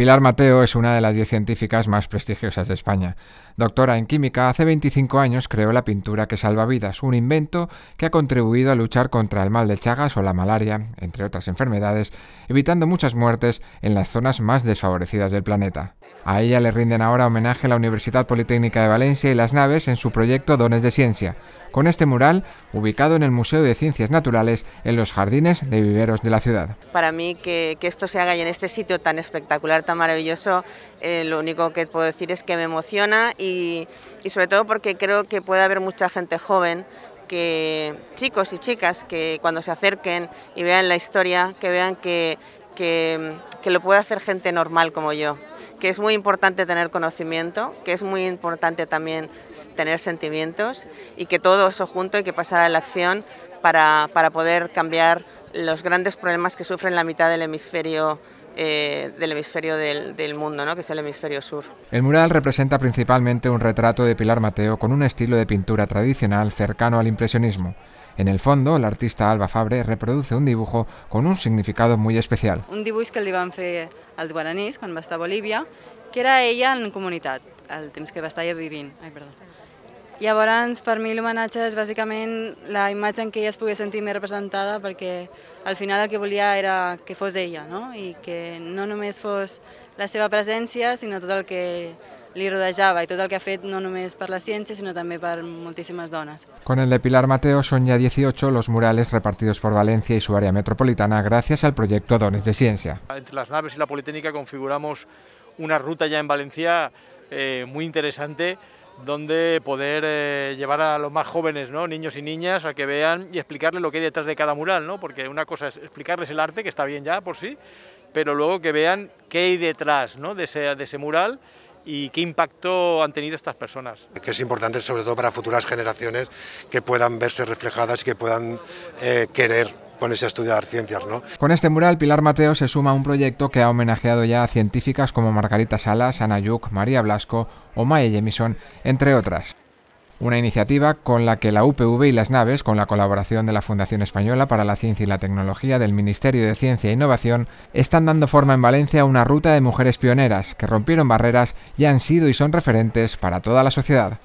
Pilar Mateo es una de las 10 científicas más prestigiosas de España. Doctora en química, hace 25 años creó la pintura que salva vidas, un invento que ha contribuido a luchar contra el mal de Chagas o la malaria, entre otras enfermedades, evitando muchas muertes en las zonas más desfavorecidas del planeta. A ella le rinden ahora homenaje la Universidad Politécnica de Valencia y las naves en su proyecto Dones de Ciencia, con este mural ubicado en el Museo de Ciencias Naturales en los jardines de viveros de la ciudad. Para mí que, esto se haga y en este sitio tan espectacular, tan maravilloso, eh, lo único que puedo decir es que me emociona y, sobre todo porque creo que puede haber mucha gente joven que chicos y chicas que cuando se acerquen y vean la historia, que vean que, que lo puede hacer gente normal como yo que es muy importante tener conocimiento, que es muy importante también tener sentimientos y que todo eso junto hay que pasar a la acción para, poder cambiar los grandes problemas que sufren la mitad del hemisferio eh, del hemisferio del, mundo, ¿no? que es el hemisferio sur. El mural representa principalmente un retrato de Pilar Mateo con un estilo de pintura tradicional cercano al impresionismo. En el fondo, l'artista Alba Fabre reproduce un dibujo con un significado muy especial. Un dibuix que li van fer els guaranís quan va estar a Bolívia, que era ella en comunitat, el temps que va estar ja vivint. Ai, perdó. Llavors, per mi l'homenatge és bàsicament la imatge en què ella es pogués sentir més representada perquè al final el que volia era que fos ella, no? I que no només fos la seva presència, sinó tot el que li rodejava y todo el que ha fet no només per la ciencia... ...sino también para muchísimas donas. Con el de Pilar Mateo son ya 18 los murales repartidos por Valencia y su área metropolitana gracias al proyecto Dones de Ciencia. Entre las naves y la Politécnica configuramos una ruta ya en Valencia eh, muy interesante donde poder eh, llevar a los más jóvenes, niños y niñas, a que vean y explicarles lo que hay detrás de cada mural, ¿no? porque una cosa es explicarles el arte, que está bien ya por sí, pero luego que vean qué hay detrás ¿no? de ese mural y qué impacto han tenido estas personas. Que es importante sobre todo para futuras generaciones que puedan verse reflejadas y que puedan eh, querer ponerse a estudiar ciencias. ¿no? Con este mural, Pilar Mateo se suma a un proyecto que ha homenajeado ya a científicas como Margarita Salas, Ana Yuk, María Blasco o Maya Jemison, entre otras una iniciativa con la que la UPV y las naves, con la colaboración de la Fundación Española para la Ciencia y la Tecnología del Ministerio de Ciencia e Innovación, están dando forma en Valencia a una ruta de mujeres pioneras que rompieron barreras y han sido y son referentes para toda la sociedad.